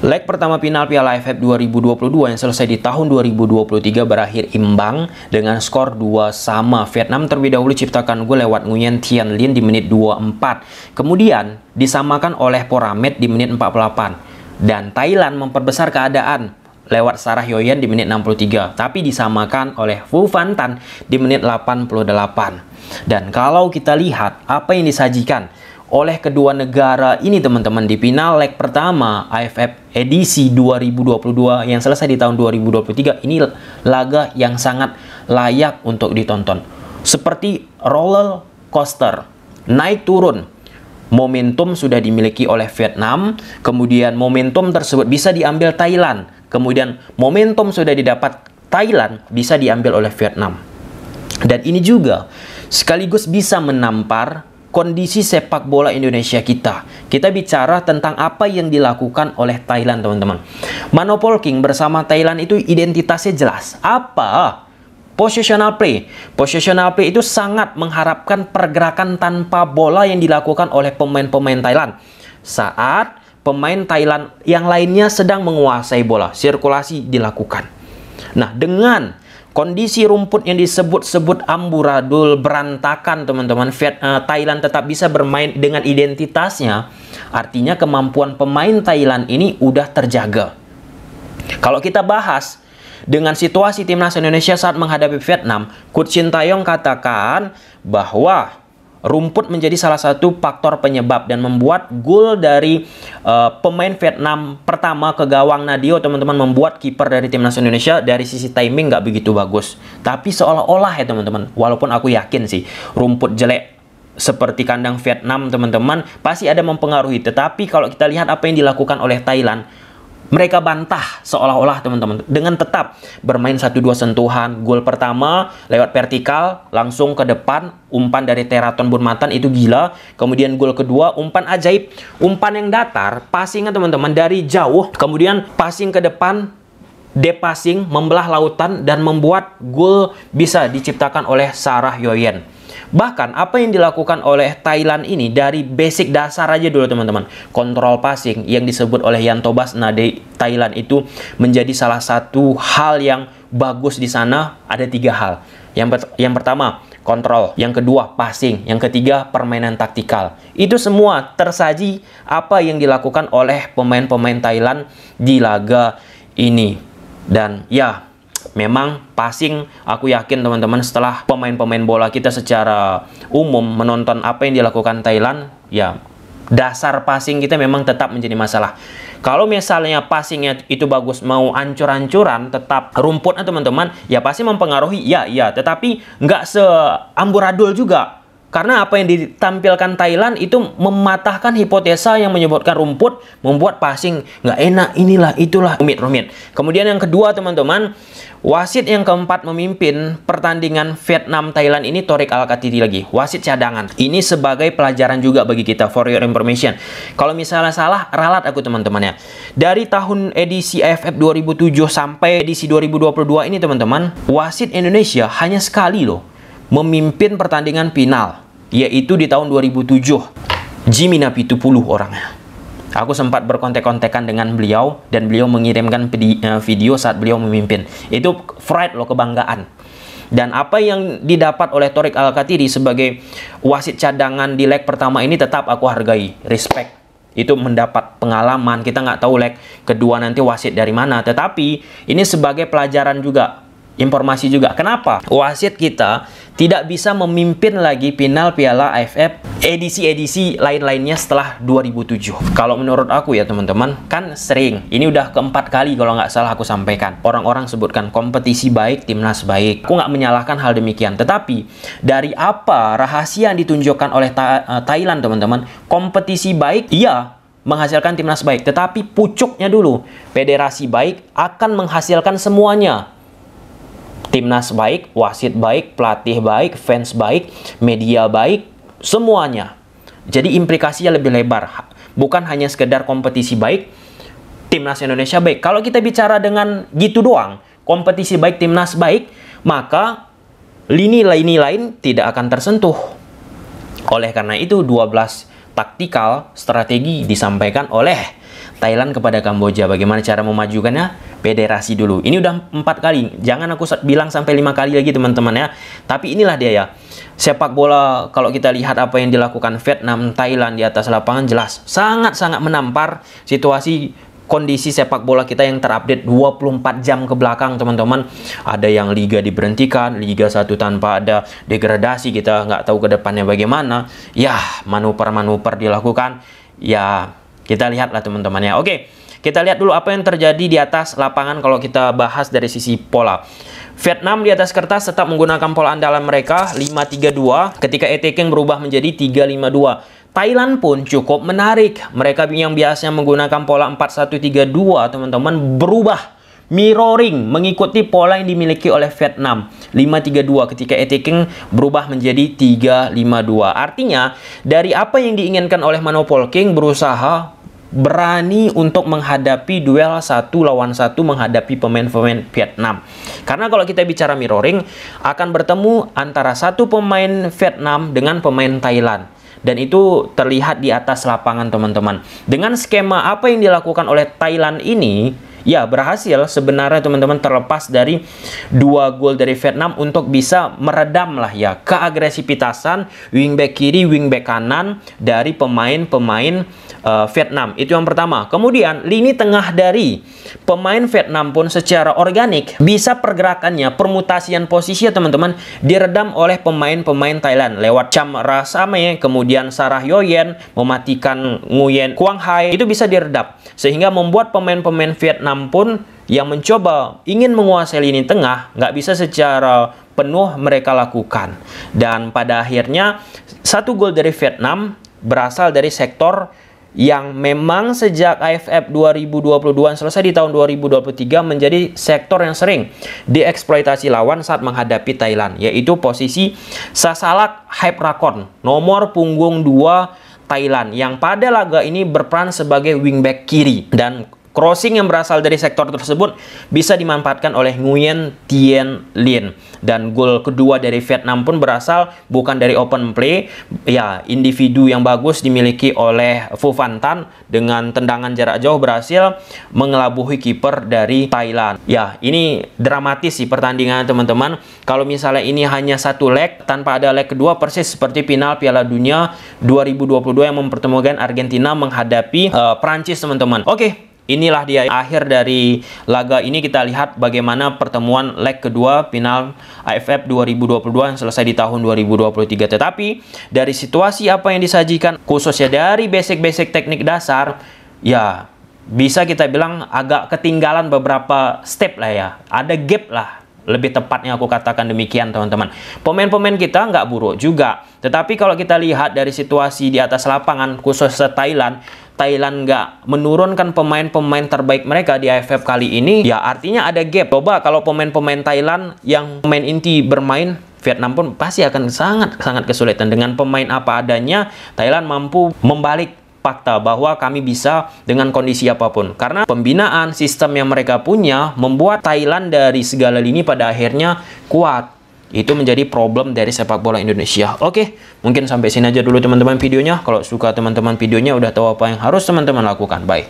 Leg pertama final Piala AFF 2022 yang selesai di tahun 2023 berakhir imbang dengan skor 2 sama. Vietnam terlebih dahulu ciptakan gol lewat Nguyen Thien Lin di menit 24. Kemudian disamakan oleh Poramet di menit 48. Dan Thailand memperbesar keadaan lewat Sarah Yoyen di menit 63, tapi disamakan oleh Fu Tan di menit 88. Dan kalau kita lihat apa yang disajikan oleh kedua negara ini teman-teman di final leg pertama AFF edisi 2022 yang selesai di tahun 2023 ini laga yang sangat layak untuk ditonton. Seperti roller coaster, naik turun. Momentum sudah dimiliki oleh Vietnam, kemudian momentum tersebut bisa diambil Thailand, kemudian momentum sudah didapat Thailand bisa diambil oleh Vietnam. Dan ini juga sekaligus bisa menampar kondisi sepak bola Indonesia kita. Kita bicara tentang apa yang dilakukan oleh Thailand, teman-teman. Manopol King bersama Thailand itu identitasnya jelas. Apa? Positional play. Positional play itu sangat mengharapkan pergerakan tanpa bola yang dilakukan oleh pemain-pemain Thailand. Saat pemain Thailand yang lainnya sedang menguasai bola, sirkulasi dilakukan. Nah, dengan Kondisi rumput yang disebut-sebut amburadul, berantakan teman-teman, eh, Thailand tetap bisa bermain dengan identitasnya. Artinya kemampuan pemain Thailand ini udah terjaga. Kalau kita bahas dengan situasi timnas Indonesia saat menghadapi Vietnam, Coach Sintayong katakan bahwa Rumput menjadi salah satu faktor penyebab dan membuat gol dari uh, pemain Vietnam pertama ke gawang Nadio teman-teman membuat kiper dari timnas Indonesia dari sisi timing nggak begitu bagus. Tapi seolah-olah ya teman-teman, walaupun aku yakin sih rumput jelek seperti kandang Vietnam teman-teman pasti ada mempengaruhi. Tetapi kalau kita lihat apa yang dilakukan oleh Thailand, mereka bantah seolah-olah teman-teman dengan tetap bermain satu dua sentuhan. Gol pertama lewat vertikal langsung ke depan umpan dari Teraton Burmatan itu gila. Kemudian gol kedua umpan ajaib, umpan yang datar, passingnya teman-teman dari jauh, kemudian passing ke depan de passing membelah lautan dan membuat gol bisa diciptakan oleh Sarah Yoyen. Bahkan apa yang dilakukan oleh Thailand ini dari basic dasar aja dulu teman-teman. Kontrol passing yang disebut oleh Yanto Basna di Thailand itu menjadi salah satu hal yang bagus di sana ada tiga hal. Yang, yang pertama, kontrol. Yang kedua, passing. Yang ketiga, permainan taktikal. Itu semua tersaji apa yang dilakukan oleh pemain-pemain Thailand di laga ini. Dan ya, memang passing aku yakin teman-teman setelah pemain-pemain bola kita secara umum menonton apa yang dilakukan Thailand ya dasar passing kita memang tetap menjadi masalah. Kalau misalnya passingnya itu bagus mau ancur-ancuran tetap rumputnya teman-teman ya pasti mempengaruhi ya ya tetapi nggak seamburadul juga karena apa yang ditampilkan Thailand itu mematahkan hipotesa yang menyebutkan rumput membuat passing nggak enak inilah itulah rumit-rumit. Kemudian yang kedua teman-teman, wasit yang keempat memimpin pertandingan Vietnam Thailand ini Torik Al Katiti lagi, wasit cadangan. Ini sebagai pelajaran juga bagi kita for your information. Kalau misalnya salah ralat aku teman-teman ya. Dari tahun edisi AFF 2007 sampai edisi 2022 ini teman-teman, wasit Indonesia hanya sekali loh memimpin pertandingan final, yaitu di tahun 2007. Jimmy Napi puluh orangnya. Aku sempat berkontek-kontekan dengan beliau dan beliau mengirimkan eh, video saat beliau memimpin. Itu pride loh kebanggaan. Dan apa yang didapat oleh Torik al sebagai wasit cadangan di leg pertama ini tetap aku hargai. Respect. Itu mendapat pengalaman. Kita nggak tahu leg kedua nanti wasit dari mana. Tetapi ini sebagai pelajaran juga informasi juga. Kenapa? Wasit kita tidak bisa memimpin lagi final Piala AFF edisi-edisi lain-lainnya setelah 2007. Kalau menurut aku ya teman-teman, kan sering. Ini udah keempat kali kalau nggak salah aku sampaikan. Orang-orang sebutkan kompetisi baik, timnas baik. Aku nggak menyalahkan hal demikian. Tetapi, dari apa rahasia yang ditunjukkan oleh Tha eh, Thailand teman-teman? Kompetisi baik, iya menghasilkan timnas baik. Tetapi pucuknya dulu, federasi baik akan menghasilkan semuanya timnas baik, wasit baik, pelatih baik, fans baik, media baik, semuanya. Jadi implikasinya lebih lebar. Bukan hanya sekedar kompetisi baik, timnas Indonesia baik. Kalau kita bicara dengan gitu doang, kompetisi baik, timnas baik, maka lini lini lain tidak akan tersentuh. Oleh karena itu 12 taktikal strategi disampaikan oleh Thailand kepada Kamboja. Bagaimana cara memajukannya? Federasi dulu. Ini udah empat kali. Jangan aku bilang sampai lima kali lagi teman-teman ya. Tapi inilah dia ya. Sepak bola kalau kita lihat apa yang dilakukan Vietnam, Thailand di atas lapangan jelas sangat-sangat menampar situasi kondisi sepak bola kita yang terupdate 24 jam ke belakang teman-teman ada yang liga diberhentikan liga satu tanpa ada degradasi kita nggak tahu ke depannya bagaimana ya manuver-manuver dilakukan ya kita lihatlah teman-teman ya oke kita lihat dulu apa yang terjadi di atas lapangan kalau kita bahas dari sisi pola. Vietnam di atas kertas tetap menggunakan pola andalan mereka 5-3-2 ketika Etekeng berubah menjadi 3-5-2. Thailand pun cukup menarik. Mereka yang biasanya menggunakan pola 4-1-3-2, teman-teman, berubah mirroring mengikuti pola yang dimiliki oleh Vietnam lima tiga dua ketika attacking berubah menjadi tiga lima dua. artinya dari apa yang diinginkan oleh Manopol King berusaha berani untuk menghadapi duel satu lawan satu menghadapi pemain-pemain Vietnam. Karena kalau kita bicara mirroring akan bertemu antara satu pemain Vietnam dengan pemain Thailand dan itu terlihat di atas lapangan teman-teman. Dengan skema apa yang dilakukan oleh Thailand ini, ya berhasil sebenarnya teman-teman terlepas dari dua gol dari Vietnam untuk bisa meredam lah ya keagresivitasan wingback kiri, wingback kanan dari pemain-pemain uh, Vietnam. Itu yang pertama. Kemudian lini tengah dari pemain Vietnam pun secara organik bisa pergerakannya, permutasian posisi ya teman-teman diredam oleh pemain-pemain Thailand lewat Cham Rasame, kemudian Sarah Yoyen, mematikan Nguyen Kuang Hai itu bisa diredam sehingga membuat pemain-pemain Vietnam pun yang mencoba ingin menguasai lini tengah nggak bisa secara penuh mereka lakukan dan pada akhirnya satu gol dari Vietnam berasal dari sektor yang memang sejak AFF 2022 selesai di tahun 2023 menjadi sektor yang sering dieksploitasi lawan saat menghadapi Thailand yaitu posisi Sasalak Hyprakon nomor punggung 2 Thailand yang pada laga ini berperan sebagai wingback kiri dan Crossing yang berasal dari sektor tersebut bisa dimanfaatkan oleh Nguyen Tien Lin. Dan gol kedua dari Vietnam pun berasal bukan dari open play. Ya, individu yang bagus dimiliki oleh Fu Van Tan dengan tendangan jarak jauh berhasil mengelabuhi kiper dari Thailand. Ya, ini dramatis sih pertandingan teman-teman. Kalau misalnya ini hanya satu leg tanpa ada leg kedua persis seperti final Piala Dunia 2022 yang mempertemukan Argentina menghadapi uh, eh, Prancis teman-teman. Oke, okay. Inilah dia akhir dari laga ini kita lihat bagaimana pertemuan leg kedua final AFF 2022 yang selesai di tahun 2023. Tetapi dari situasi apa yang disajikan khususnya dari basic-basic teknik dasar ya bisa kita bilang agak ketinggalan beberapa step lah ya. Ada gap lah lebih tepatnya aku katakan demikian teman-teman. Pemain-pemain kita nggak buruk juga. Tetapi kalau kita lihat dari situasi di atas lapangan khususnya Thailand, Thailand nggak menurunkan pemain-pemain terbaik mereka di AFF kali ini, ya artinya ada gap. Coba kalau pemain-pemain Thailand yang main inti bermain, Vietnam pun pasti akan sangat-sangat kesulitan. Dengan pemain apa adanya, Thailand mampu membalik fakta bahwa kami bisa dengan kondisi apapun. Karena pembinaan sistem yang mereka punya membuat Thailand dari segala lini pada akhirnya kuat itu menjadi problem dari sepak bola Indonesia. Oke, mungkin sampai sini aja dulu teman-teman videonya. Kalau suka teman-teman videonya udah tahu apa yang harus teman-teman lakukan. Bye.